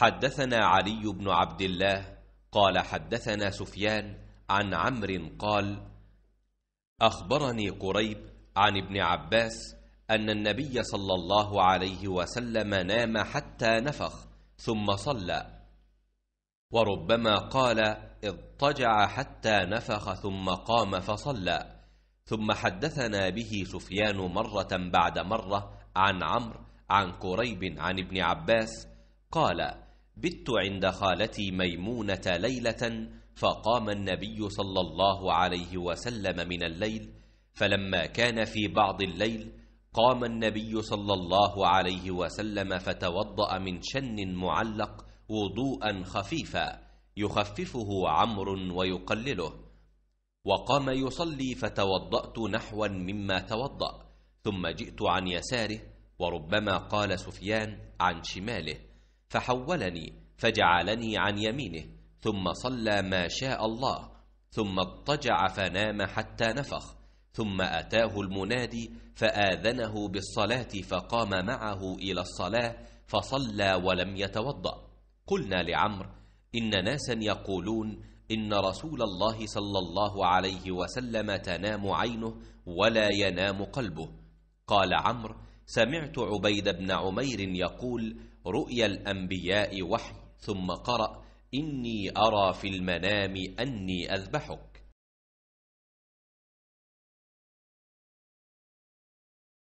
حدثنا علي بن عبد الله قال حدثنا سفيان عن عمرو قال أخبرني قريب عن ابن عباس أن النبي صلى الله عليه وسلم نام حتى نفخ ثم صلى وربما قال اضطجع حتى نفخ ثم قام فصلى ثم حدثنا به سفيان مرة بعد مرة عن عمرو عن كريب عن ابن عباس قال بت عند خالتي ميمونة ليلة فقام النبي صلى الله عليه وسلم من الليل فلما كان في بعض الليل قام النبي صلى الله عليه وسلم فتوضأ من شن معلق وضوءا خفيفا يخففه عمر ويقلله وقام يصلي فتوضأت نحوا مما توضأ ثم جئت عن يساره وربما قال سفيان عن شماله فحولني فجعلني عن يمينه ثم صلى ما شاء الله ثم اضطجع فنام حتى نفخ ثم أتاه المنادي فآذنه بالصلاة فقام معه إلى الصلاة فصلى ولم يتوضأ قلنا لعمرو إن ناسا يقولون إن رسول الله صلى الله عليه وسلم تنام عينه ولا ينام قلبه قال عمرو سمعت عبيد بن عمير يقول رؤيا الأنبياء وحي ثم قرأ إني أرى في المنام أني أذبحك